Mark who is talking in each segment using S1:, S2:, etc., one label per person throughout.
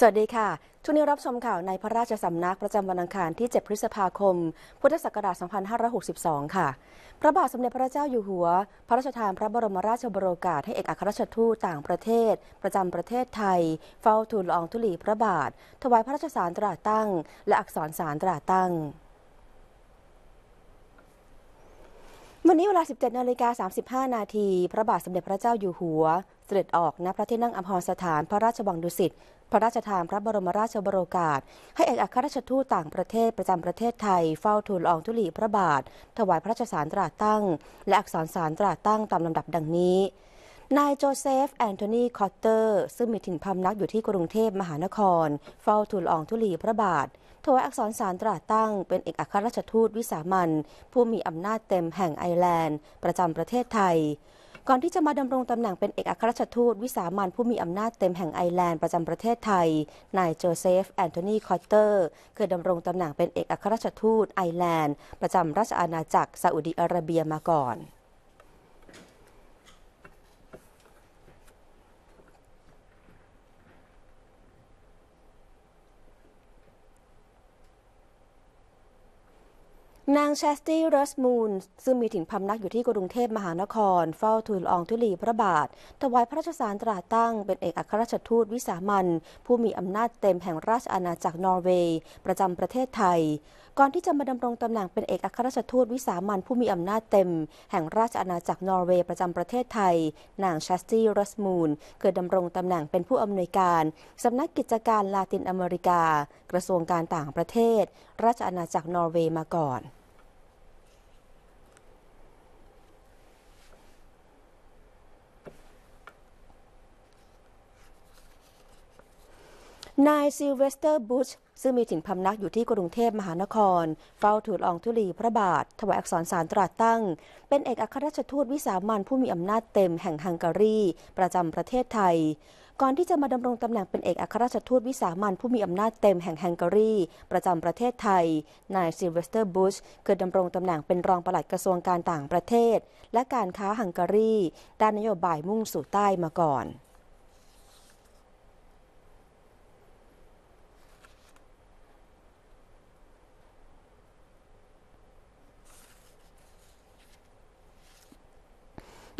S1: สวัสดีค่ะช่วงนี้รับชมข่าวในพระราชสำนักประจำวันอังคารที่ 7 พฤษภาคม พุทธศักราช 2562 ค่ะ พระบาทสมเด็จพระเจ้าอยู่หัว พระราชทานพระบรมราชบโรกาศให้เอกอัครราชทูตต่างประเทศ ประจำประเทศไทย เฝ้าทูลละอองธุลีพระบาท ถวายพระราชสารตราตั้ง และอักษรสารตราตั้ง วันนี้เวลา 17 นาฬิกา 35 นาทีพระบาทสมเด็จพระเจ้าอยู่หัว เสด็จออกณพระที่นั่งอภรสถาน พระราชวังดุสิตพระราชทานพระบรมราชบรกาศให้เอกอัครราชทูตต่างประเทศประจำประเทศไทยเฝ้าทูลอองทุลีพระบาทถวายพระราชสารตราตั้ง และอักษรสารตราตั้งตามลำดับดังนี้ นายโจเซฟ แอนโทนีคอตเตอร์ซึ่งมีถิ่นพำนักอยู่ที่กรุงเทพมหานครเฝ้าทูลอองทุลีพระบาทถวายอักษรสารตราตั้งเป็นเอกอัครราชทูตวิสามันผู้มีอำนาจเต็มแห่งไอร์แลนด์ประจำประเทศไทยก่อนที่จะมาดำรงตำแหน่งเป็นเอกอัครราชทูตวิสามันผู้มีอำนาจเต็มแห่งไอร์แลนด์ประจำประเทศไทย นายโจเซฟแอนโทนีคอตเตอร์เคยดำรงตำแหน่งเป็นเอกอัครราชทูตไอร์แลนด์ประจำราชอาณาจักรซาอุดีอาระเบียมาก่อนนางเชสตี้รัสมูนซึ่งมีถิ่นพำนักอยู่ที่กรุงเทพมหานครเฝ้าทูลอองทุลีพระบาท ถวายพระราชสารตราตั้งเป็นเอกอัครราชทูตวิสามันผู้มีอำนาจเต็มแห่งราชอาณาจักรนอร์เวย์ประจำประเทศไทย ก่อนที่จะมาดำรงตำแหน่งเป็นเอกอัครราชทูตวิสามันผู้มีอำนาจเต็ม แห่งราชอาณาจักรนอร์เวย์ประจำประเทศไทย นางเชสตี้รัสมูนเกิดดำรงตำแหน่งเป็นผู้อำนวยการสำนักกิจการลาตินอเมริกา กระทรวงการต่างประเทศ ราชอาณาจักรนอร์เวย์มาก่อนนายซิลเวสเตอร์บูชซึ่งมีถิ่นพำนักอยู่ที่กรุงเทพมหานคร เฝ้าถูลองธุลีพระบาท ถวายอักษรสารตราตั้ง เป็นเอกอัครราชทูตวิสามันผู้มีอำนาจเต็มแห่งฮังการีประจำประเทศไทย ก่อนที่จะมาดำรงตำแหน่งเป็นเอกอัครราชทูตวิสามันผู้มีอำนาจเต็มแห่งฮังการีประจำประเทศไทย นายซิลเวสเตอร์บูชเคยดำรงตำแหน่งเป็นรองปลัดกระทรวงการต่างประเทศ และการค้าฮังการีด้านนโยบายมุ่งสู่ใต้มาก่อน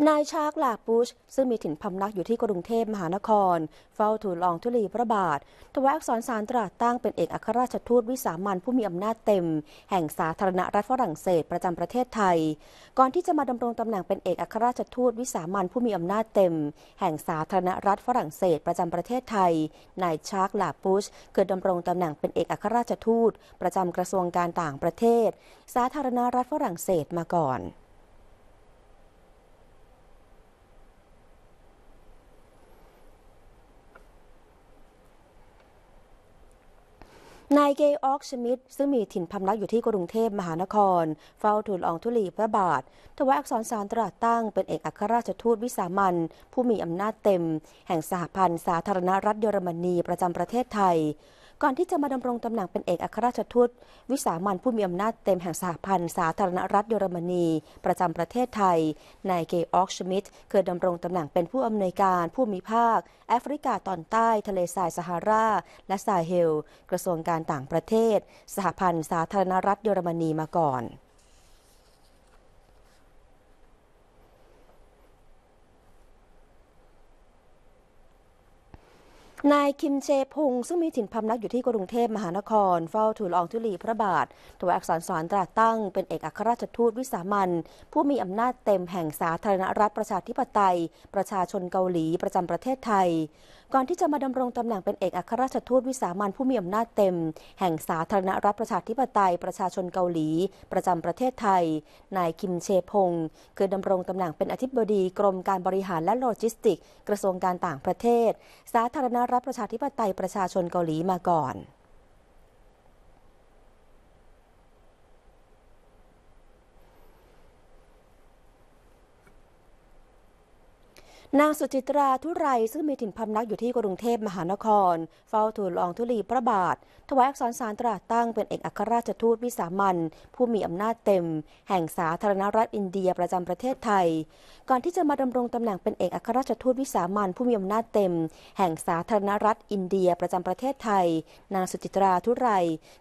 S1: นายชาร์กลาบูชซึ่งมีถิ่นพำนักอยู่ที่กรุงเทพมหานคร เฝ้าถูลลองทุลีพระบาทถวายอักษรสารตราตั้งเป็นเอกอัครราชทูตวิสามันผู้มีอำนาจเต็ม แห่งสาธารณรัฐฝรั่งเศสประจำประเทศไทย ก่อนที่จะมาดำรงตำแหน่งเป็นเอกอัครราชทูตวิสามันผู้มีอำนาจเต็ม แห่งสาธารณรัฐฝรั่งเศสประจำประเทศไทย นายชาร์กลาบูชเกิดดำรงตำแหน่งเป็นเอกอัครราชทูต ประจำกระทรวงการต่างประเทศ สาธารณรัฐฝรั่งเศสมาก่อนนายเกย์ออกชมิด ซึ่งมีถิ่นพำนักอยู่ที่กรุงเทพมหานครเฝ้าทูลอองทุลีพระบาทถวายอักษรสารตราตั้งเป็นเอกอัครราชทูตวิสามันผู้มีอำนาจเต็ม แห่งสหพันธ์สาธารณรัฐเยอรมนีประจำประเทศไทยก่อนที่จะมาดำรงตำแหน่งเป็นเอกอัครราชทูตวิสามันผู้มีอำนาจเต็มแห่งสหพันธ์สาธารณรัฐเยอรมนี ประจำประเทศไทย นายเกออกชมิดเคยดำรงตำแหน่งเป็นผู้อำนวยการ ผู้มีภาค แอฟริกาตอนใต้ทะเลทรายซาฮาราและซาเฮลกระทรวงการต่างประเทศ สหพันธ์สาธารณรัฐเยอรมนีมาก่อนนายคิมเชพุงซึ่งมีถิ่นพำนักอยู่ที่กรุงเทพมหานคร เฝ้าถูลองทุลีพระบาทวายอักษรสอนตราตั้งเป็นเอกอัครราชทูตวิสามันผู้มีอำนาจเต็มแห่งสาธารณรัฐประชาธิปไตย ประชาชนเกาหลีประจำประเทศไทย ก่อนที่จะมาดำรงตำแหน่งเป็นเอกอัครราชทูตวิสามันผู้มีอำนาจเต็ม แห่งสาธารณรัฐประชาธิปไตย ประชาชนเกาหลี ประจำประเทศไทยนายคิมเชพงเคยดำรงตำแหน่งเป็นอธิบดีกรมการบริหารและโลจิสติก กระทรวงการต่างประเทศ สาธารณรัฐฐประชาธิปไตยประชาชนเกาหลีมาก่อนนางสุจิตราทุไรซึ่งมีถิ่นพำนักอยู่ที่กรุงเทพมหานครเฝ้าทูลลองทุลีพระบาทถวายอักษรสารตราตั้งเป็นเอกอัครราชทูตวิสามันผู้มีอำนาจเต็ม แห่งสาธารณรัฐอินเดียประจำประเทศไทย ก่อนที่จะมาดำรงตำแหน่งเป็นเอกอัครราชทูตวิสามันผู้มีอำนาจเต็ม แห่งสาธารณรัฐอินเดียประจำประเทศไทย นางสุจิตราทุไร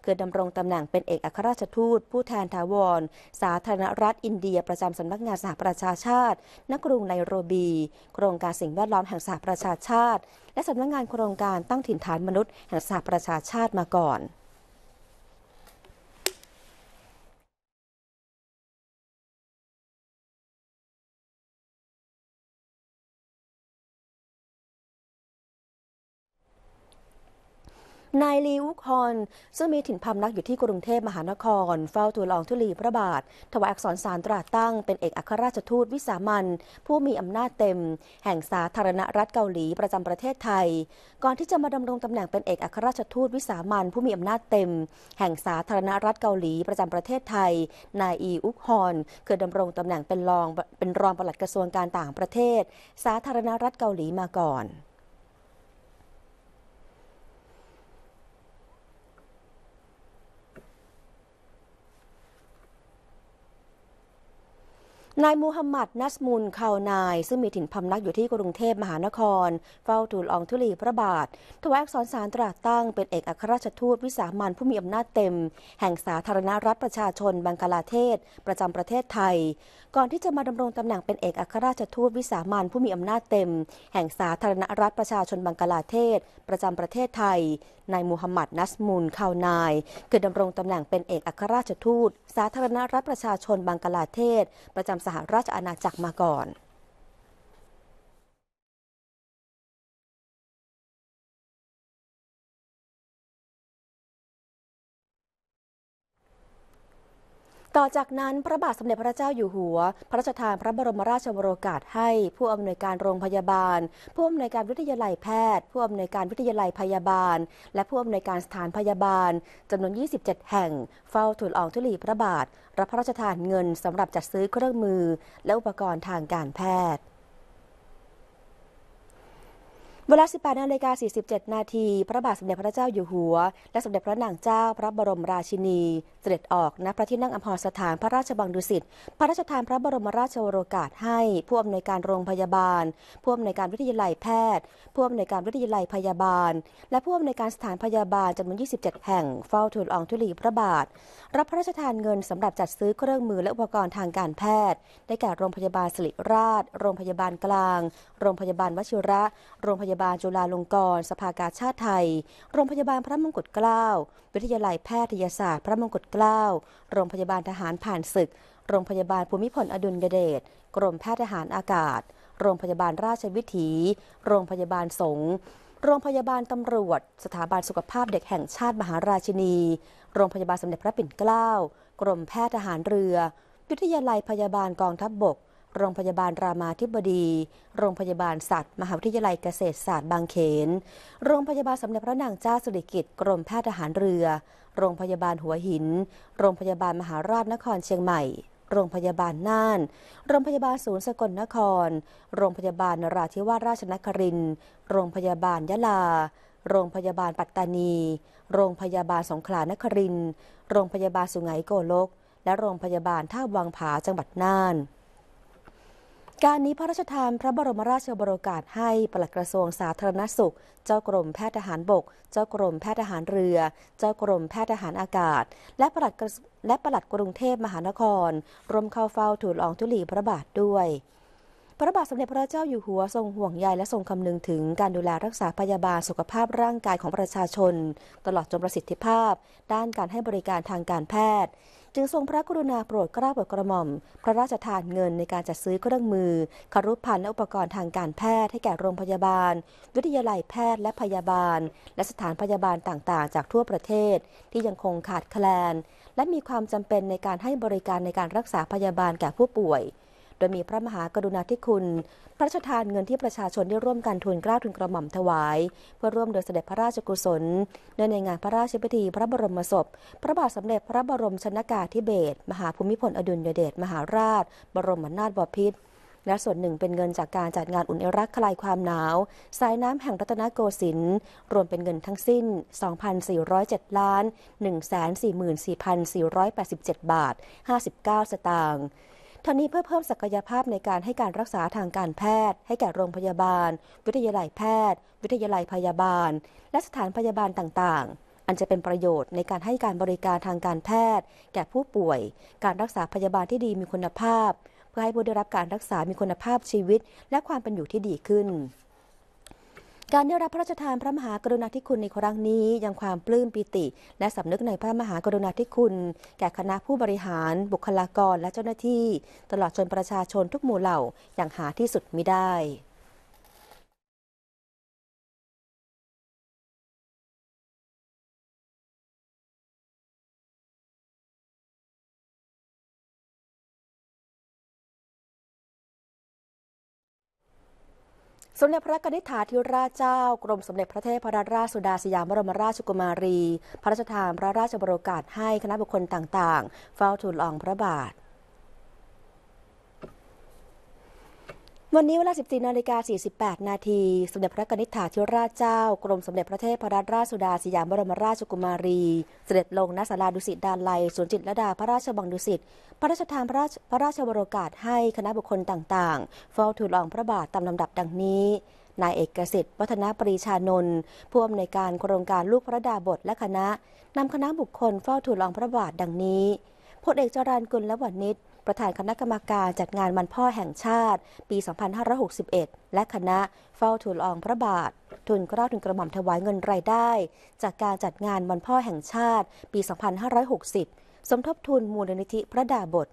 S1: เคยดำรงตำแหน่งเป็นเอกอัครราชทูต ผู้แทนทาวรสาธารณรัฐอินเดียประจำสำนักงานสหประชาชาติณกรุงไนโรบีโครงการสิ่งแวดล้อมแห่งสหประชาชาติ และสำนักงงานโครงการตั้งถิ่นฐานมนุษย์แห่งสหประชาชาติมาก่อน
S2: นายลีวุกฮอนซึ
S1: ่งมีถิ่นพำนักอยู่ที่กรุงเทพมหานครเฝ้าทูลองทุลีพระบาทถวายอักษรสารตราตั้งเป็นเอกอัครราชทูตวิสามันผู้มีอำนาจเต็ม แห่งสาธารณรัฐเกาหลีประจำประเทศไทย ก่อนที่จะมาดำรงตำแหน่งเป็นเอกอัครราชทูตวิสามันผู้มีอำนาจเต็ม แห่งสาธารณรัฐเกาหลีประจำประเทศไทยนายอีอุกฮอนเคยดำรงตำแหน่งเป็นรองเป็นรองปลัดกระทรวงการต่างประเทศ สาธารณรัฐเกาหลีมาก่อนนายมูฮัมหมัด นัสมุลคาวนายซึ่งมีถิ่นพำนักอยู่ที่กรุงเทพมหานคร เฝ้าถูลองธุลีพระบาทถวายอักษรสารตราตั้งเป็นเอกอัครราชทูต วิสามันผู้มีอำนาจเต็ม แห่งสาธารณรัฐประชาชนบังกลาเทศ ประจำประเทศไทย ก่อนที่จะมาดำรงตำแหน่งเป็นเอกอัครราชทูตวิสามันผู้มีอำนาจเต็มแห่งสาธารณรัฐประชาชนบังกลาเทศ ประจำประเทศไทยนายมูฮัมหมัดนัสมุลคาวนายเกิดดำรงตำแหน่งเป็นเอกอัครราชทูตสาธารณรัฐประชาชนบังกลาเทศ
S2: ประจำสหราชอาณาจักรมาก่อนต่อจากนั้นพระบาทสมเด็จพระเจ้าอยู่ห
S1: ัว พระราชทานพระบรมราชวโรกาสให้ผู้อำนวยการโรงพยาบาลผู้อำนวยการวิทยาลัยแพทย์ผู้อำนวยการวิทยาลัยพยาบาล และผู้อำนวยการสถานพยาบาล จำนวน 27 แห่ง เฝ้าถูนอองทุลีพระบาท รับพระราชทานเงินสำหรับจัดซื้อเครื่องมือ และอุปกรณ์ทางการแพทย์เวลา 18นาฬิกา47 นาที พระบาทสมเด็จพระเจ้าอยู่หัว และสมเด็จพระนางเจ้าพระบรมราชินี เสด็จออกณพระที่นั่งอัมพรสถานพระราชบังดุสิตพระราชทานพระบรมราชโอรสารให้ผู้อำนวยการโรงพยาบาล ผู้อำนวยการวิทยาลัยแพทย์ ผู้อำนวยการวิทยาลัยพยาบาล และผู้อำนวยการสถานพยาบาลจำนวน 27 แห่งเฝ้าทูลอองทุลีพระบาท รับพระราชทานเงินสำหรับจัดซื้อเครื่องมือและอุปกรณ์ทางการแพทย์ ได้แก่โรงพยาบาลสิริราช โรงพยาบาลกลาง โรงพยาบาลวชิระ โรงพยาบาลาบาลจุฬาลงกรณ์สภากาชาติไทย โรงพยาบาลพระมงกุฎเกล้า วิทยาลัยแพทยศาสตร์พระมงกุฎเกล้า โรงพยาบาลทหารผ่านศึก โรงพยาบาลภูมิพลอดุลยเดช กรมแพทย์ทหารอากาศ โรงพยาบาลราชวิถี โรงพยาบาลสงฆ์โรงพยาบาลตำรวจ สถาบันสุขภาพเด็กแห่งชาติมหาราชินี โรงพยาบาลสมเด็จพระปิ่นเกล้า กรมแพทย์ทหารเรือ วิทยาลัยพยาบาลกองทัพบบกโรงพยาบาลรามาธิบดี โรงพยาบาลสัตว์ มหาวิทยาลัยเกษตรศาสตร์บางเขนโรงพยาบาลสมเด็จพระนางเจ้าสุริกิติ์กรมแพทย์ทหารเรือ โรงพยาบาลหัวหิน โรงพยาบาลมหาราชนครเชียงใหม่ โรงพยาบาลน่าน โรงพยาบาลศูนย์สกลนคร โรงพยาบาลนราธิวาสราชนครินทร์ โรงพยาบาลยะลา โรงพยาบาลปัตตานี โรงพยาบาลสงขลานครินโรงพยาบาลสุไหงโกลก และโรงพยาบาลท่าวังผาจังหวัดน่านการนี้พระราชทานพระบรมราชบรากาศให้ปลัดกระทรวงสาธารณสุข เจ้ากรมแพทย์ทหารบก เจ้ากรมแพทย์ทหารเรือ เจ้ากรมแพทย์ทหารอากาศ และปลัดและปลัดกรุงเทพมหานครรวมเข้าเฝ้าถูลองทุลีพระบาทด้วยพระบาทสมเด็จพระเจ้าอยู่หัวทรงห่วงใยและทรงคำนึงถึงการดูแลรักษาพยาบาลสุขภาพร่างกายของประชาชน ตลอดจนประสิทธิภาพ ด้านการให้บริการทางการแพทย์จึงทรงพระกรุณาโปรดกระาบิดกระหม่อมพระราชทานเงินในการจัดซื้อเครื่องมือคารุภัณฑ์และอุปกรณ์ทางการแพทย์ให้แก่โรงพยาบาล วิทยาลัยแพทย์และพยาบาล และสถานพยาบาลต่างๆ จากทั่วประเทศที่ยังคงขาดแคลน และมีความจำเป็นในการให้บริการในการรักษาพยาบาลแก่ผู้ป่วยโดยมีพระมหากรุณาธิคุณ พระราชทานเงินที่ประชาชน ได้ร่วมกันทุนกล้าทุนกระหม่อมถวาย เพื่อร่วมโดยเสด็จพระราชกุศลในในงานพระราชพิธีพระบรมศพพระบาทสมเด็จพระบรมชนากาธิเบศรมหาภูมิพลอดุลยเดชมหาราช บรมนาถบพิตรและส่วนหนึ่งเป็นเงินจากการจัดงานอุ่นเอรักคลายความหนาวสายน้ำแห่งรัตนโกสินทร์รวมเป็นเงินทั้งสิ้น 2,407ล้าน144,487 บาท 59 สตางค์ทั้งนี้เพื่อเพิ่มศักยภาพในการให้การรักษาทางการแพทย์ ให้แก่โรงพยาบาล วิทยาลัยแพทย์ วิทยาลัยพยาบาล และสถานพยาบาลต่าง ๆ อันจะเป็นประโยชน์ในการให้การบริการทางการแพทย์ แก่ผู้ป่วย การรักษาพยาบาลที่ดีมีคุณภาพเพื่อให้ผู้ได้รับการรักษามีคุณภาพชีวิต และความเป็นอยู่ที่ดีขึ้นการได้รับพระราชทานพระมหากรุณาธิคุณในครั้งนี้ยังความปลื้มปิติและสำนึกในพระมหากรุณาธิคุณแก่คณะผู้บริหารบุคลากรและเจ้าหน้าที่ ตลอ
S2: ดจนประชาชนทุกหมู่เหล่าอย่างหาที่สุดมิได้สมเด็จพระกนิษฐาธิ
S1: ราชเจ้ากรมสมเด็จพระเทพรัตนราชสุดาสยามบรมราชกุมารี พระราชทานพระราชบรโอกาสให้คณะบุคคลต่างๆ เฝ้าทูลอองพระบาทวันนี้เวลา 14นาฬิกา48 นาทีสมเด็จพระนิษฐาธิราชเจ้า กรมสมเด็จพระเทพรัตนราชสุดาสยามบรมราชกุมารี เสด็จลงณศาลาดุสิตดานไลสวนจิตรดาพระราชบังดุสิต พระราชทานพระราชพระราชบรกาศให้คณะบุคคลต่างๆเฝ้าถูลรองพระบาทตามลำดับดังนี้นายเอกสิทธิ์ วัฒนปรีชานนท์ผู้อำนวยการโครงการลูกพระดาบทและคณะนำคณะบุคคลเฝ้าถูลองพระบาทดังนี้พลเอกจรานกุลและวันนิดประธานคณะกรรมการจัดงานวันพ่อแห่งชาติปี 2561 และคณะเฝ้าทูลองพระบาท ทุนกร้าทุนกระหม่อมถวายเงินรายได้จากการจัดงานวันพ่อแห่งชาติปี 2560 สมทบทุนมูลนิธิพระดาบท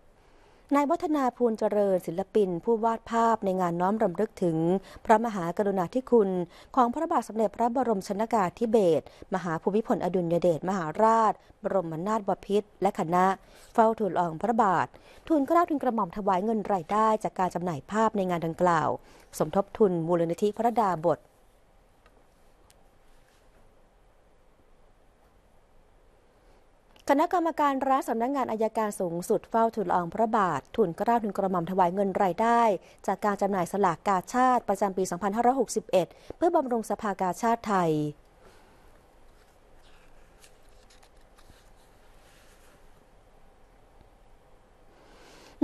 S1: นายวัฒนาภูลเจริญศิลปินผู้วาดภาพในงานน้อมรำลึกถึงพระมหากรุณาธิคุณ ของพระบาทสมเด็จพระบรมชนากาธิเบศรมหาภูมิพลอดุลยเดชมหาราช บรมนาถบพิตรและคณะเฝ้าทูลอองพระบาท ทุนกล้าทุนกระหม่อมถวายเงินรายได้จากการจำหน่ายภาพในงานดังกล่าว สมทบทุนมูลนิธิพระดาบทคณะกรรมการรัฐสำนักงงานอายการสูงสุดเฝ้าถูลอองพระบาททุนกระบาทุนกระหม่อมถวายเงินรายได้จากการจำหน่ายสลากกาชาติประจำปี 2561 เพื่อบำรุงสภากาชาติไทย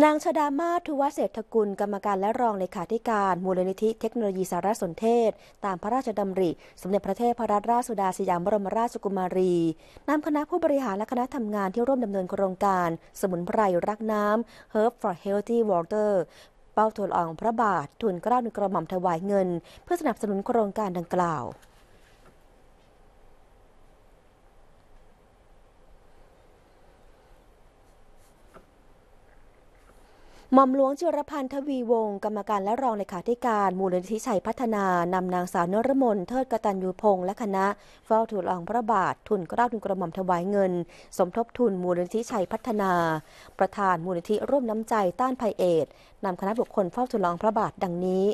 S1: นางชดามาทุวเศรษฐกุล กรรมการและรองเลขาธิการมูลนิธิเทคโนโลยีสารสนเทศ ตามพระราชดำริ สมเด็จพระเทพรัตนราชสุดาสยามบรมราชกุมารีนำคณะผู้บริหารและคณะทำงานที่ร่วมดำเนินโครงการ สมุนไพร รักน้ำ Herb for Healthy Water เป้าทุนอ่องพระบาททุนเกล้าวนุกระหม่อมถวายเงิน เพื่อสนับสนุนโครงการดังกล่าวหม่อมหลวงจิรพันธ์ทวีวงศ์กรรมการและรองเลขาธิการ มูลนิธิชัยพัฒนา นำนางสาวนรมนเทิดกตัญญูพงษ์และคณะเฝ้าถูลองพระบาททุนกล้าทุนกระหม่อมถวายเงิน สมทบทุนมูลนิธิชัยพัฒนา ประธานมูลนิธิร่วมน้ำใจต้านภัยเอดนำคณะบุคคลเฝ้าถูลองพระบาทดังนี้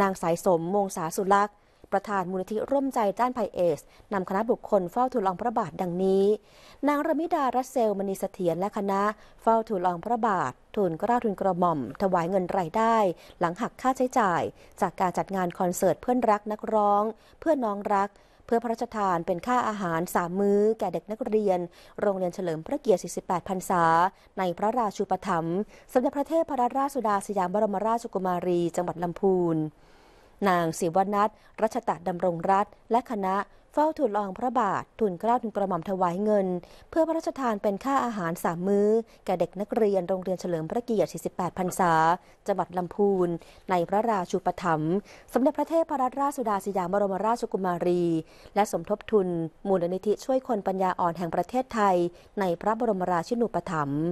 S1: นางสายสมมงสาสุลักษประธานมูลนิธิร่วมใจด้านไพเอสนำคณะบุคคลเฝ้าทูลองพระบาทดังนี้ นางรมิดารัสเซลมณีเสถียรและคณะเฝ้าทูลองพระบาททุนกราทุนกระหม่อม ถวายเงินรายได้ หลังหักค่าใช้จ่าย จากการจัดงานคอนเสิร์ตเพื่อนรักนักร้อง เพื่อนน้องรัก เพื่อพระราชทานเป็นค่าอาหารสามมื้อ แก่เด็กนักเรียน โรงเรียนเฉลิมพระเกียรติ48พรรษา ในพระราชูปถัมภ์สมเด็จพระเทพพระราชสุดาสยามบรมราชกุมารีจังหวัดลำพูนนางศิวนัทรัชตะดำรงรัฐ และคณะเฝ้าทูลองพระบาททูลเกล้าทูลกระหม่อมถวายเงิน เพื่อพระราชทานเป็นค่าอาหารสามมื้อ แก่เด็กนักเรียนโรงเรียนเฉลิมพระเกียรติ48พรรษาจังหวัดลำพูนในพระราชูปถัมภ์สมเด็จพระเทพรัตนราชสุดาสยามบรมราชกุมารี และสมทบทุนมูลนิธิช่วยคนปัญญาอ่อนแห่งประเทศไทย ในพระบรมราชินูปถัมภ์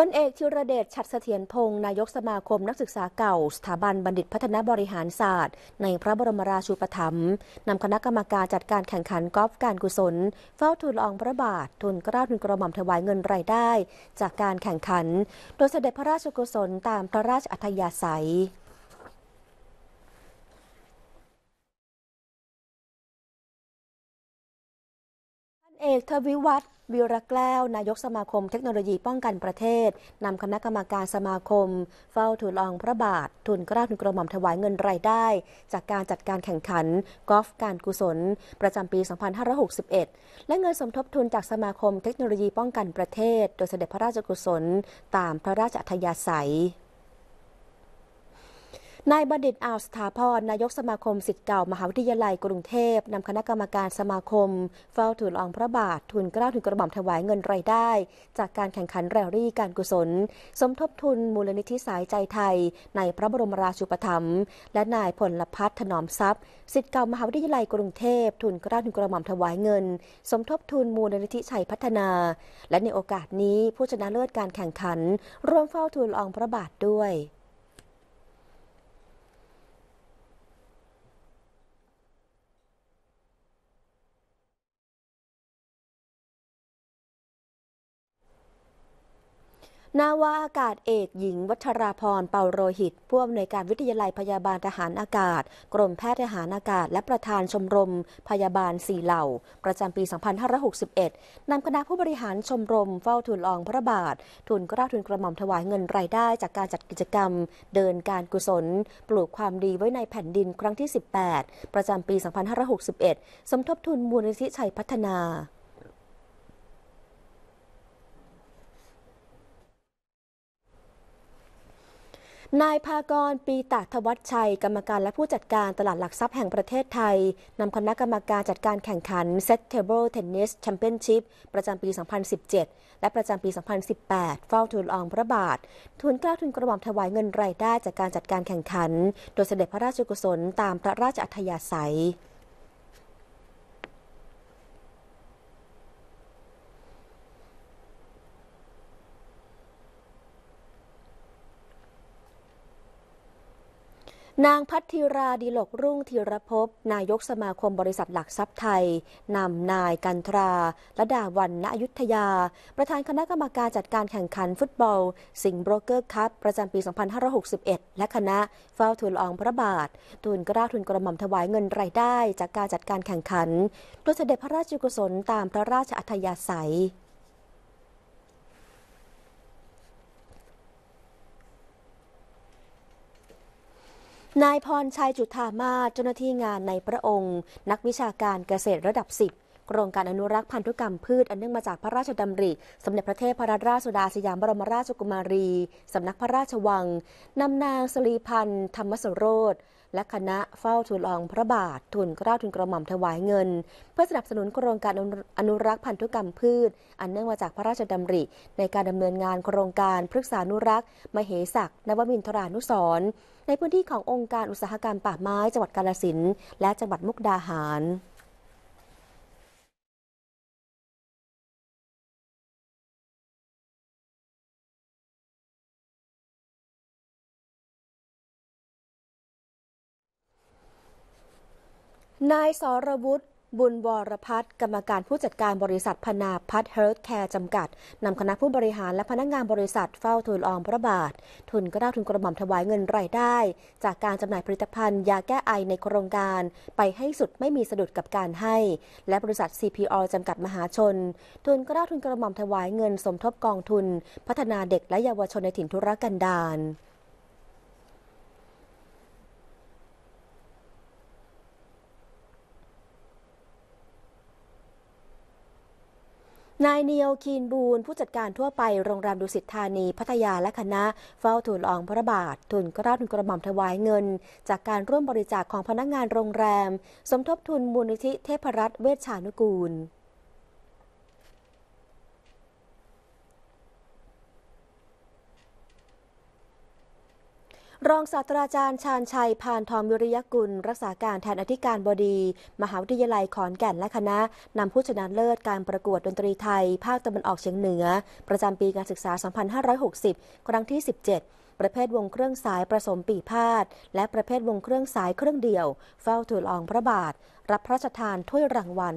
S1: พลเอกธิรเดชชัดเสถียรพงศ์นายกสมาคมนักศึกษาเก่าสถาบันบัณฑิตพัฒนาบริหารศาสตร์ ในพระบรมราชูปถัมภ์นำคณะกรรมการจัดการแข่งขันกอล์ฟการกุศล เฝ้าทูลองพระบาททุนกระาทุนกระหม่อมถวายเงินรายได้จากการแข่งขันโดย
S2: เสด็จพระราชกุศลตามพระราชอัธยาศัยเอกทวิวัฒน์วิรกแก้ว นายกสมาคมเทคโนโลยีป้องกันประเทศนำคณะ
S1: กรรมการสมาคม เฝ้าถูลลองพระบาท ทุนกราทุนกระหม่อมถวายเงินรายได้ จากการจัดการแข่งขัน กอล์ฟการกุศล ประจำปี 2561 และเงินสมทบทุนจากสมาคมเทคโนโลยีป้องกันประเทศ โดยเสด็จพระราชกุศล ตามพระราชอัธยาศัยนายบัณฑิตอาวสถาพรนายกสมาคมสิทธิ์เก่ามหาวิทยาลัยกรุงเทพ นำคณะกรรมการสมาคม เฝ้าทอรองพระบาท ทุนกล้าถึงกระหม่อมถวายเงินรายได้ จากการแข่งขันแรลลี่การกุศล สมทบทุนมูลนิธิสายใจไทย ในพระบรมราชูปถัมภ์ และนายผลพัฒน์ถนอมทรัพย์ สิทธิ์เก่ามหาวิทยาลัยกรุงเทพ ทุนกล้าทุนกระหม่อมถวายเงิน สมทบทุนมูลนิธิชัยพัฒนา และในโอกาสนี้ผู้ชนะเลิศการแข่งขัน ร่วมเฝ้าทูลองพระบาทด้วย
S2: นาวาอาก
S1: าศเอกหญิงวัชราพรเปาโรหิตผู้อำนวยการวิทยาลัยพยาบาลทหารอากาศ กรมแพทย์ทหารอากาศและประธานชมรมพยาบาลสี่เหล่า ประจำปี 2561 นำคณะผู้บริหารชมรม เฝ้าทูลอองพระบาท ทุนกระาทุนกระหม่อมถวายเงินรายได้จากการจัดกิจกรรม เดินการกุศลปลูกความดีไว้ในแผ่นดินครั้งที่ 18 ประจำปี 2561 สมทบทุนมูลนิธิชัยพัฒนานายภากรปีตาทวัชชัยกรรมการและผู้จัดการตลาดหลักทรัพย์แห่งประเทศไทย นำคณะกรรมการจัดการแข่งขัน Set Table Tennis Championship ประจำปี 2017 และประจำปี 2018 เฝ้าทูลอองพระบาท ทุนกล้าทุนกระหม่อมถวายเงินรายได้จากการจัดการแข่งขัน โดยเสด็จพระราชกุศลตามพระราชอัธยาศัยนางพัทธิราดีหลกรุ่งธีรภพนายกสมาคมบริษัทหลักทรัพย์ไทยนำ นายกันตราละดาวันณอยุธยา ประธานคณะกรรมการจัดการแข่งขันฟุตบอล สิงโบรกเกอร์คัพประจำปี 2561 และคณะเฝ้าทูลองพระบาททูลกราทุนกระหม่อมถวายเงิน รายได้จากการจัดการแข่งขันโดยเสด็จพระราชกุศลตามพระราชอัธยาศัยนายพรชัยจุธามาเจ้าหน้าที่งานในพระองค์ นักวิชาการเกษตรระดับ10โครงการอนุรักษ์พันธุกรรมพืช อันเนื่องมาจากพระราชดำริสมเด็จพระเทพรัราชสุดาสยามบรมราชกุมารี สำนักพระราชวังนำนางสลีพันธ์ธรรมสโรธและคณะเฝ้าทูลองพระบาททุนเกล้าทุนกระหม่อมถวายเงิน เพื่อสนับสนุนโครงการอนุรักษ์พันธุกรรมพืช อันเนื่องมาจากพระราชดำริในการดำเนินงานโครงการพฤกษานุรักษ์ มเหศักนวมินทรานุสรในพื้นที่ขององค์การอุตสาหกรรมป่าไม้จังหวั
S2: ดกาลสินและจังหวัดมุกดาหารนายสรวุฒิบุญวรพัฒน์กรรมการผู้จัดการ
S1: บริษัทพนาพัฒน์เฮลท์แคร์จำกัด นำคณะผู้บริหารและพนักงงานบริษัทเฝ้าทูลอองพระบาท ทุนกระด้าทุนกระหม่อมถวายเงินรายได้ จากการจำหน่ายผลิตภัณฑ์ ยาแก้ไอในโครงการ ไปให้สุดไม่มีสะดุดกับการให้และบริษัท CPO จำกัดมหาชน ทุนกระด้าทุนกระหม่อมถวายเงินสมทบกองทุน พัฒนาเด็กและเยาวชนในถิ่นทุรกันดารนายเนียวคีนบูนผู้จัดการทั่วไปโรงแรมดุสิตธานีพัทยาและคณะเฝ้าทูลอองพระบาท ทุนกราบทุนกระหม่อมถวายเงิน จากการร่วมบริจาคของพนักงานโรงแรม สมทบทุนมูลนิธิเทพรัตน์เวชชานุกูลรองศาสตราจารย์ชาญชัยพานทองวิริยกุล รักษาการแทนอธิการบดี มหาวิทยาลัยขอนแก่นและคณะนำผู้ชนะเลิศการประกวดดนตรีไทย ภาคตะวันออกเฉียงเหนือ ประจำปีการศึกษา 2560 ครั้งที่ 17 ประเภทวงเครื่องสายประสมปีพาดและประเภทวงเครื่องสายเครื่องเดี่ยว เฝ้าือลอองพระบาท รับพระราชทานถ้วยรางวัล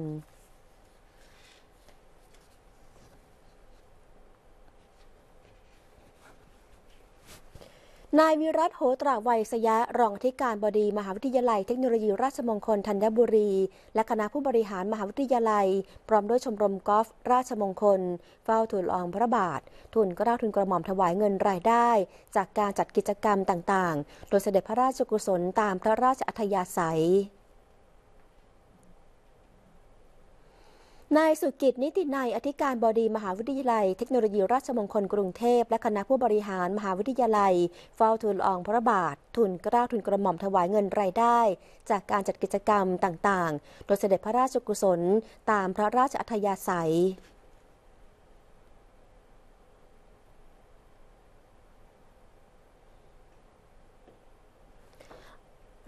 S1: นายวิรัตโหตราวัยสยะรองอธิการบดี มหาวิทยาลัยเทคโนโลยีราชมงคล ธัญบุรี และคณะผู้บริหารมหาวิทยาลัย พร้อมด้วยชมรมกอล์ฟราชมงคลเฝ้าทูลอองพระบาท ทุนกระาทุนกระหม่อมถวายเงินรายได้จากการจัดกิจกรรมต่างๆ โดยเสด็จพระราชกุศลตามพระราชอัธยาศัยนายสุกิจนิตินายอธิการบดีมหาวิทยาลัยเทคโนโลยีราชมงคลกรุงเทพและคณะผู้บริหารมหาวิทยาลัย เฝ้าทูลอองพระบาท ทุนกราทุนกระหม่อมถวายเงินรายได้ จากการจัดกิจกรรมต่าง ๆ โดยเสด็จพระราชกุศล ตามพระราชอัธยาศัย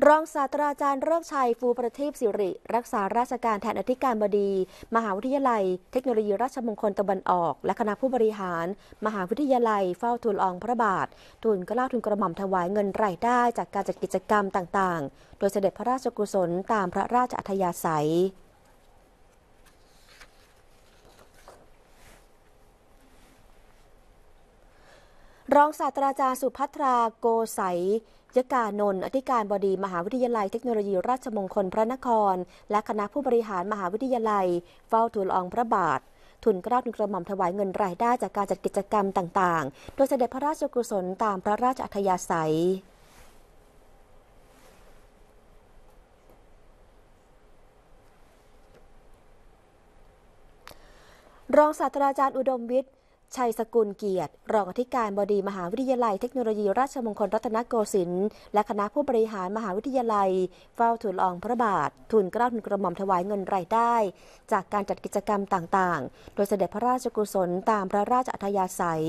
S1: รองศาสตราจารย์เริกชัย ฟูประทีปสิริ รักษาราชการ แทน อธิการบดี มหาวิทยาลัย เทคโนโลยีราชมงคลตะวันออก และคณะผู้บริหาร มหาวิทยาลัย เฝ้าทูลองพระบาททูลกล้าทุนกระหม่อมถวายเงินรายได้ จากการจัดกิจกรรมต่างๆ โดยเสด็จพระราชกุศลตามพระราชอัธยาศัย รองศาสตราจารย์สุภัทราโกไสยกานนท์อธิการบดีมหาวิทยาลัยเทคโนโลยีราชมงคลพระนคร และคณะผู้บริหารมหาวิทยาลัย เฝ้าทูลอองพระบาท ทุนกราทุนกระหม่อมถวายเงิน ราย ได้จากการจัดกิจกรรมต่างๆ โดยเสด็จพระราชกุศลตามพระราชอัธยาศัย รองศาสตราจารย์อุดมวิทย์ชัยสกุลเกียรติรองอธิการบดีมหาวิทยาลัยเทคโนโลยีราชมงคลรัตนโกสินทร์และคณะผู้บริหารมหาวิทยาลัย เฝ้าทูลองพระบาท ทุนกล้าทุนกระหม่อมถวายเงินรายได้ จากการจัดกิจกรรมต่างๆ โดยเสด็จพระราชกุศลตามพระราชอัธยาศัย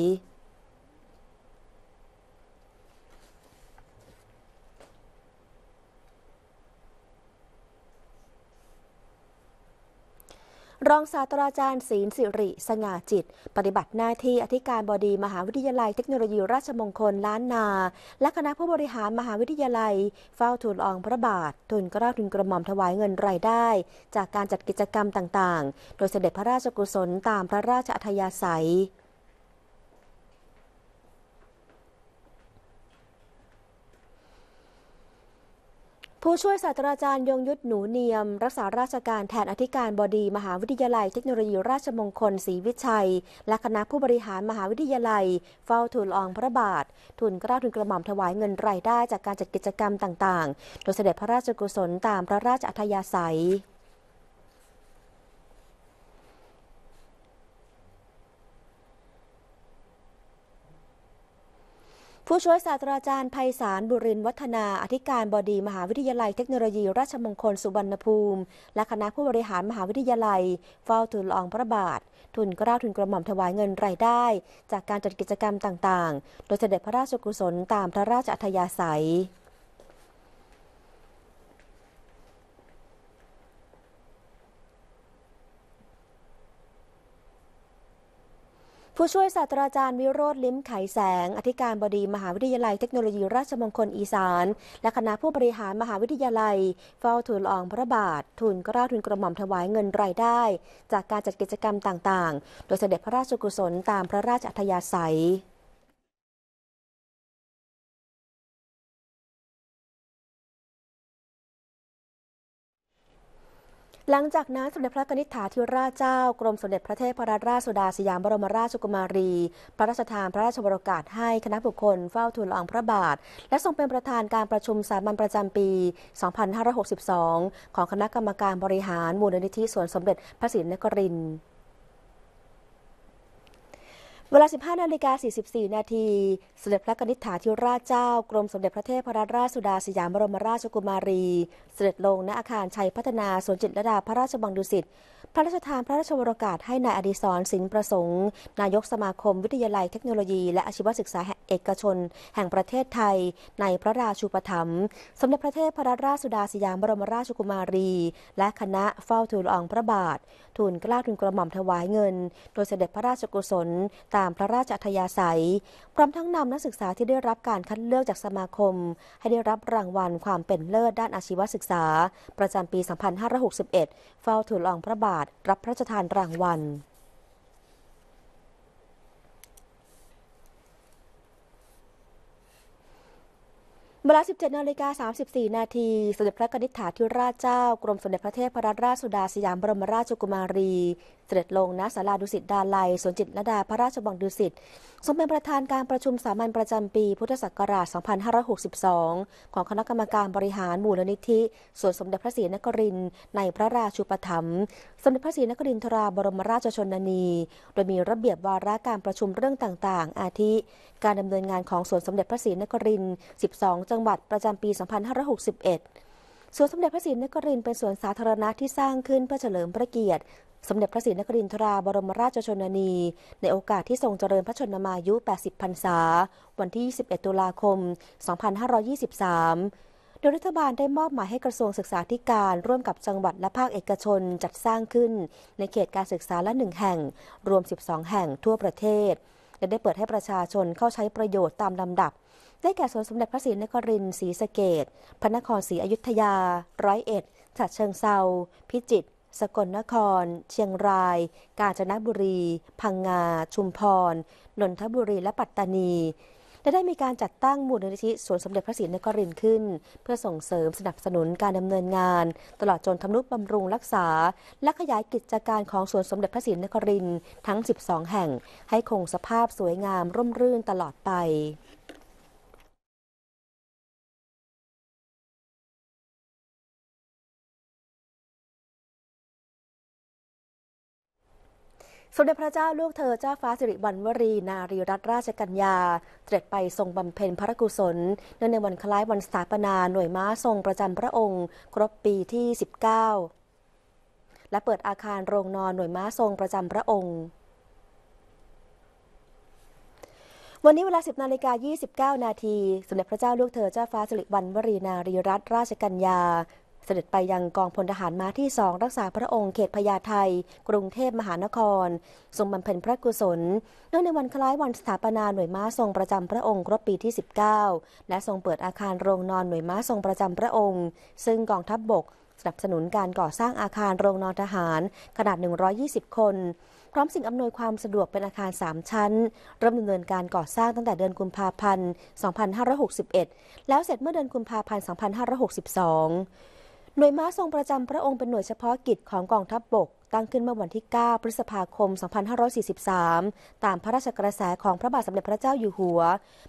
S1: รองศาสตราจารย์ศีลสิริ สง่าจิต ปฏิบัติหน้าที่อธิการบดีมหาวิทยาลัยเทคโนโลยีราชมงคลล้านนา และคณะผู้บริหารมหาวิทยาลัย เฝ้าทูลอองพระบาท ทุนกระ้าทุนกระหม่อมถวายเงินรายได้ จากการจัดกิจกรรมต่างๆ โดยเสด็จพระราชกุศลตามพระราชอัธยาศัยผู้ช่วยศาสตราจารย์ยงยุทธหนูเนียม รักษาราชการแทนอธิการบดีมหาวิทยาลัยเทคโนโลยีราชมงคลศรีวิชัยและคณะผู้บริหารมหาวิทยาลัย เฝ้าทูลอองพระบาท ทุนกล้าทุนกระหม่อมถวายเงินรายได้จากการจัดกิจกรรมต่างๆโดยเสด็จพระราชกุศลตามพระราชอัธยาศัยผู้ช่วยศาสตราจารย์ไพศาลบุรินวัฒนาอธิการบดีมหาวิทยาลัยเทคโนโลยีราชมงคลสุวรรณภูมิ และคณะผู้บริหารมหาวิทยาลัย เฝ้าทูลลอองพระบาท ทุนกล้าทุนกระหม่อมถวายเงินรายได้ จากการจัดกิจกรรมต่างๆ โดยเสด็จพระราชกุศลตามพระราชอัธยาศัยผู้ช่วยศาสตราจารย์วิโรธลิ้มไขแสง อธิการบดีมหาวิทยาลัยเทคโนโลยีราชมงคลอีสาน และคณะผู้บริหารมหาวิทยาลัย เฝ้าทูลอองพระบาท ทุนกล้าทุนกระหม่อมถวายเงินรายได้ จากการจัดกิจกรรม
S2: ต่างๆ โดยเสด็จพระราชกุศลตามพระราชอัธยาศัยหลังจากนั้นสมเด็จพระนิธิถาธิราชเจ้ากรมสม
S1: เด็จพระเทพรัตนราชสุดาสยามบรมราชกุมารี พระราชทานพระราชบรกาศให้คณะบุคคลเฝ้าทูลละอองพระบาท และทรงเป็นประธานการประชุมสามัญประจำปี 2562 ของคณะกรรมการบริหารมูลนิธิสวนสมเด็จพระศรีนครินทร์เวลา 15นาฬิกา 44นาทีสมเด็จพระนิษฐาธิราชเจ้ากรมสมเด็จพระเทพรัตนราชสุดาสยามบรมราชกุมารี เสด็จลงณ อาคารชัยพัฒนาสวนจิตรดาพระราชบังดุสิต พระราชทานพระราชวรกาศให้นายอดิศรสินประสงค์ นายกสมาคมวิทยาลัยเทคโนโลยีและอาชีวศึกษาเอกชน แห่งประเทศไทยในพระราชูปถัมภ์สมเด็จพระเทพรัตนราชสุดาสยามบรมราชกุมารี และคณะเฝ้าทูลอองพระบาททูลกล้าทูลกระหม่อมถวายเงิน โดยเสด็จพระราชกุศลตามามพระราชอัธยาศัย พร้อมทั้งนำนักศึกษาที่ได้รับการคัดเลือกจากสมาคม ให้ได้รับรางวัลความเป็นเลิศด้านอาชีวศึกษา ประจำปี 2561 เฝ้าถูลองพระบาท รับพระราชทานรางวัลเวลา 17นาฬิกา 34นาทีสมเด็จพระนิษฐาธิราชเจ้ากรมสมเด็จพระเทพรัตนราชสุดาสยามบรมราชกุมารี เสด็จลงณศาลาดุสิตดาลัยสวนจิตรดาพระราชบังดุสิตสมเป็นประธานการประชุมสามัญประจำปี พุทธศักราช 2562 ของคณะกรรมการบริหารมูลนิธิสวนสมเด็จพระศรีนครินในพระราชูปถัมภ์สมเด็จพระศรีนครินทราบรมราชชนนี โดยมีระเบียบวาระการประชุมเรื่องต่าง ๆ อาทิการดำเนินงานของสวนสมเด็จพระศรีนครินทร์ 12 จังหวัดประจำปี 2561สวนสมเด็จพระศรีนครินทร์เป็นสวนสาธารณะที่สร้างขึ้นเพื่อเฉลิมพระเกียรติสมเด็จพระศรีนครินทราบรมราชชนนี ในโอกาสที่ทรงเจริญพระชนมายุ 80 พรรษา วันที่ 21 ตุลาคม 2523 โดยรัฐบาลได้มอบหมายให้กระทรวงศึกษาธิการ ร่วมกับจังหวัดและภาคเอกชน จัดสร้างขึ้นในเขตการศึกษาละหนึ่งแห่ง รวม 12 แห่งทั่วประเทศและได้เปิดให้ประชาชนเข้าใช้ประโยชน์ตามลำดับ ได้แก่สวนสมเด็จพระศรีนครินทร์ศรีสะเกดพระนครศรีอยุธยา ร้อยเอ็ดฉะเชิงเซา พิจิตรสกลนคร เชียงราย กาญจนบุรี พังงา ชุมพรนนทบุรีและปัตตานีและได้มีการจัดตั้งมูลนิธิสวนสมเด็จพระศรีนครินทร์ขึ้น เพื่อส่งเสริมสนับสนุนการดำเนินงาน ตลอดจนทำนุบำรุงรักษา และขยายกิจการของสวนสมเด็จพระศรีนค
S2: รินทร์ทั้ง 12 แห่ง ให้คงสภาพสวยงามร่มรื่นตลอดไปสมเด็จพระเจ้าลูกเธอเจ้าฟ้า สิริวัณวรีนารีรัตนราชกัญญาเสด็จไป
S1: ทรงบำเพ็ญพระกุศลเนื่องในวันคล้ายวัน สถาปนาหน่วยม้าทรงประจำพระองค์ ครบปีที่ 19 และเปิดอาคารโรงนอนหน่วยม้าทรงประจำพระองค์ วันนี้เวลา10นาฬิกา29นาทีสมเด็จพระเจ้าลูกเธอเจ้าฟ้าสิริวัณวรีนารีรัตนราชกัญญาเสด็จไปยังกองพลทหารม้าที่สองรักษาพระองค์เขตพญาไทกรุงเทพมหานคร ทรงบำเพ็ญพระกุศลเนื่องในวันคล้ายวันสถาปนาหน่วยม้าทรงประจำพระองค์ครบปีที่ 19 และทรงเปิดอาคารโรงนอนหน่วยม้าทรงประจำพระองค์ ซึ่งกองทัพบบก สนับสนุนการก่อสร้างอาคารโรงนอนทหาร ขนาด 120 คน พร้อมสิ่งอำนวยความสะดวกเป็นอาคาร 3 ชั้นเริ่มดำเนินการก่อสร้างตั้งแต่เดือนกุมภาพันธ์2561 แล้วเสร็จเมื่อเดือนกุมภาพันธ์2562หน่วยม้าทรงประจำพระองค์เป็นหน่วยเฉพาะกิจของกองทัพบบก ตั้งขึ้นเมื่อวันที่ 9 พฤษภาคม 2543 ตามพระราชกระแสของพระบาทสมเด็จพระเจ้าอยู่หัว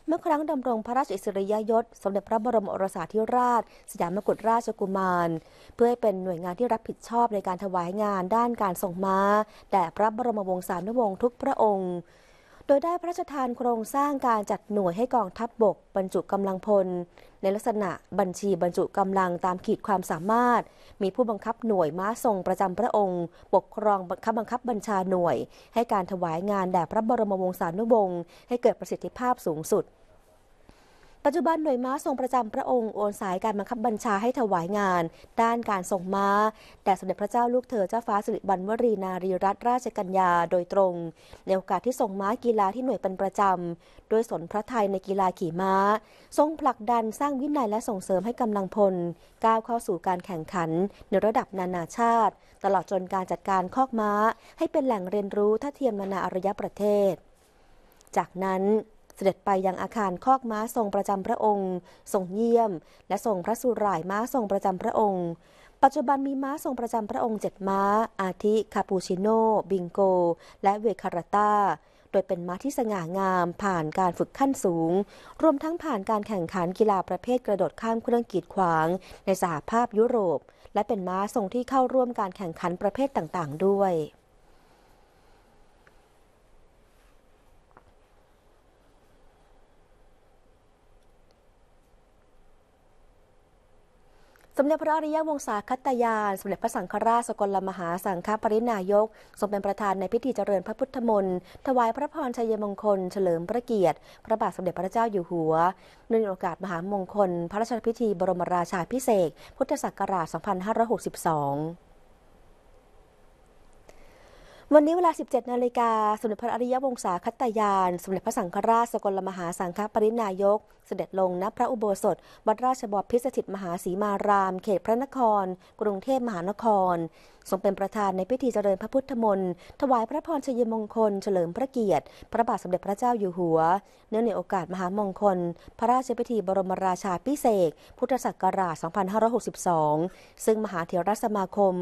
S1: เมื่อครั้งดำรงพระราชอิสริยยศสมเด็จพระบรมโอรสาธิราชสยามกุฎราชกุมาร เพื่อให้เป็นหน่วยงานที่รับผิดชอบในการถวายงานด้านการส่งม้าแด่พระบรมวงศานุวงศ์ทุกพระองค์โดยได้พระราชทานโครงสร้างการจัดหน่วยให้กองทัพบบกบรรจุกำลังพล ในลักษณะบัญชีบรรจุกำลังตามขีดความสามารถ มีผู้บังคับหน่วยม้าทรงประจำพระองค์ ปกครองขับบังคับบัญชาหน่วย ให้การถวายงานแด่พระบรมวงศานุวงศ์ให้เกิดประสิทธิภาพสูงสุดปัจจุบันหน่วยม้าทรงประจำพระองค์โอนสายการบังคับบัญชาให้ถวายงาน ด้านการส่งม้าแต่สมเด็จพระเจ้าลูกเธอเจ้าฟ้าสิริวัณวรีนารีรัตนราชกัญญาโดยตรงในโอกาสที่ส่งม้ากีฬาที่หน่วยเป็นประจำโดยสนพระไทยในกีฬาขี่ม้า ทรงผลักดันสร้างวินัยและส่งเสริมให้กำลังพลก้าวเข้าสู่การแข่งขันในระดับนานาชาติ ตลอดจนการจัดการคอกม้า ให้เป็นแหล่งเรียนรู้ท่าเทียมนานาอารยประเทศ จากนั้นเสด็จไปยังอาคารคอกม้าทรงประจำพระองค์ ทรงเยี่ยม และทรงพระสุร่ายม้าทรงประจำพระองค์ ปัจจุบันมีม้าทรงประจำพระองค์เจ็ดม้าอาทิคาปูชิโน่ บิงโก และเวคาราตาโดยเป็นม้าที่สง่างามผ่านการฝึกขั้นสูง รวมทั้งผ่านการแข่งขันกีฬาประเภทกระโดดข้ามเครื่องกีดขวางในสหภาพยุโรป และเป็นม้าทรงที่เข้าร่วมการแข่งขันประเภทต่างๆ ด้วยสมเด็จพระอริยวงศาคตยาน สมเด็จพระสังฆราชสกลมหาสังฆปรินายก ทรงเป็นประธานในพิธีเจริญพระพุทธมนต์ ถวายพระพรชัยมงคลเฉลิมพระเกียรติ พระบาทสมเด็จพระเจ้าอยู่หัว เนื่องในโอกาสมหามงคล พระราชพิธีบรมราชาพิเศษพุทธศักราช 2562วันนี้เวลา 17นาฬิกาสมเด็จพระอริยวงศาคตยาน สมเด็จพระสังฆราชสกลมหาสังฆปรินายก เสด็จลงณพระอุโบสถวัดราชบพิสถิต มหาสีมาราม เขตพระนคร กรุงเทพมหานครทรงเป็นประธานในพิธีเจริญพระพุทธมนต์ถวายพระพรชัยมงคล เฉลิมพระเกียรติ พระบาทสมเด็จพระเจ้าอยู่หัว เนื่องในโอกาสมหามงคล พระราชพิธีบรมราชาพิเศษพุทธศักราช 2562 ซึ่งมหาเถรสมาคม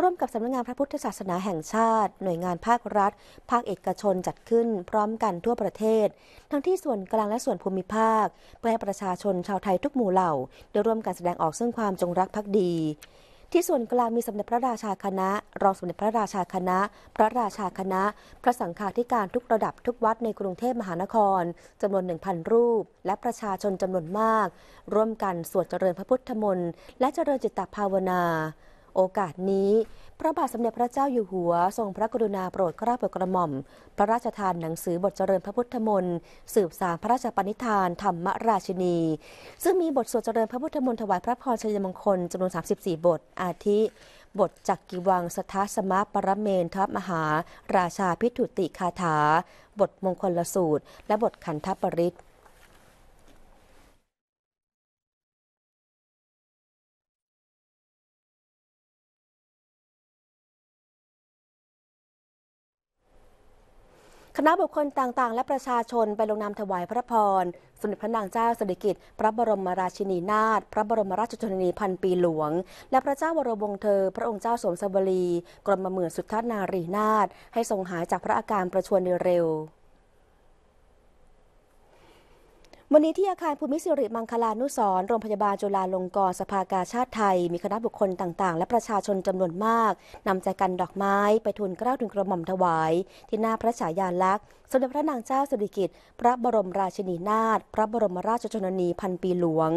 S1: ร่วมกับสำนักงานพระพุทธศาสนาแห่งชาติหน่วยน่วยงานภาครัฐ ภาคเอกชนจัดขึ้นพร้อมกันทั่วประเทศ ทั้งที่ส่วนกลางและส่วนภูมิภาคเพื่อให้ประชาชนชาวไทยทุกหมู่เหล่าได้ร่วมกันแสดงออกซึ่งความจงรักภักดี ที่ส่วนกลางมีสมเด็จพระราชาคณะ รองสมเด็จพระราชาคณะ พระราชาคณะ พระสังฆาธิการทุกระดับทุกวัดในกรุงเทพมหานครจำนวน 1,000 รูป และประชาชนจำนวนมาก ร่วมกันสวดเจริญพระพุทธมนต์และเจริญจิตตภาวนาโอกาสนี้พระบาทสมเด็จพระเจ้าอยู่หัวทรงพระกรุณาโปรดเกล้าโปรดกระหม่อม พระราชทานหนังสือบทเจริญพระพุทธมนต์สืบสารพระราชปณิธานธรรมราชินี ซึ่งมีบทสวดเจริญพระพุทธมนต์ถวายพระพรชัยมงคลจำนวน 34 บทอาทิ บทจักกิวังสทัสมะปรเมนทัพมหารา
S2: ชาพิถุติคาถา บทมงคลลสูตร และบทขันธปริศคณะบุคคลต่าง ๆ และประชาชนไปลงนามถวายพระพรสม
S1: เด็จพระนางเจ้าสิริกิติ์พระบรมราชินีนาถพระบรมราชชนนีพันปีหลวง และพระเจ้าวรวงเธอพระองค์เจ้าสมสวรีกรมเมืองสุทธานารีนาถให้ทรงหายจากพระอาการประชวรเร็ววันนี้ที่อาคารภูมิสิริมังคลานุสรโรงพยาบาลจุฬาลงกรณ์สภากาชาติไทย มีคณะบุคคลต่างๆ และประชาชนจำนวนมากนำใจกันดอกไม้ไปทูลเกล้าทูลกระหม่อมถวาย ที่หน้าพระฉายาลักษณ์สมเด็จพระนางเจ้าสิริกิติ์พระบรมราชินีนาถพระบรมราชชนนีพันปีหลวง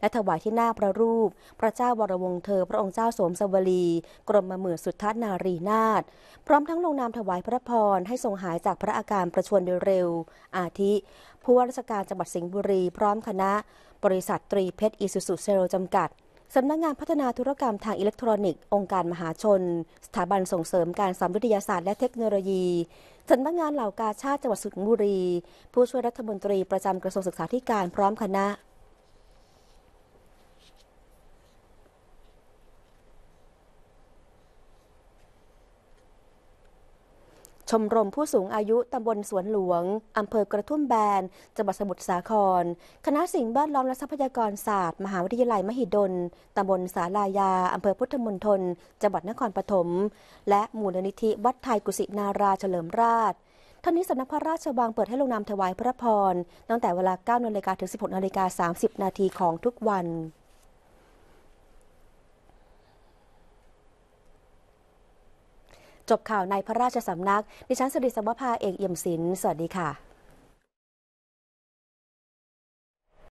S1: และถวายที่หน้าพระรูป พระเจ้าวรวงเธอพระองค์เจ้าสมสวลีกรมหมือสุทธานารีนาถพร้อมทั้งลงนามถวายพระพรให้ทรงหายจากพระอาการประชวนโดยเร็ว อาทิ ผู้ว่าราชการจังหวัดสิงห์บุรี พร้อมคณะบริษัทตรีเพชรอิสุสุเซโรจำกัดสำนักงงานพัฒนาธุรกรรมทางอิเล็กทรอนิกส์องค์การมหาชน สถาบันส่งเสริมการสัมวิทยาศาสตร์ และเทคโนโลยีสำนักงานเหล่ากาชาติจังหวัดสุพรรณบุรี ผู้ช่วยรัฐมนตรีประจำกระทรวงศึกษาธิการพร้อมคณะชมรมผู้สูงอายุตำบลสวนหลวง อำเภอกระทุ่มแบนจังหวัดสมุทรสาคร คณะสิ่งแวดล้อมและทรัพยากรศาสตร์ มหาวิทยาลัยมหิดล ตำบลสาลายา อำเภอพุทธมณฑลจังหวัดนครปฐม และมูลนิธิวัดไทยกุศินาราเฉลิมราช ท่านี้สำนักพระราชวังเปิดให้ลงนามถวายพระพร ตั้งแต่เวลา9นาฬิกาถึง16นาฬิกา30นาทีของทุกวันจบข่าวในพระราชสำนัก ด
S2: ิฉันสุริสมภาเอกเอี่ยมศิลป์สวัสดีค่ะ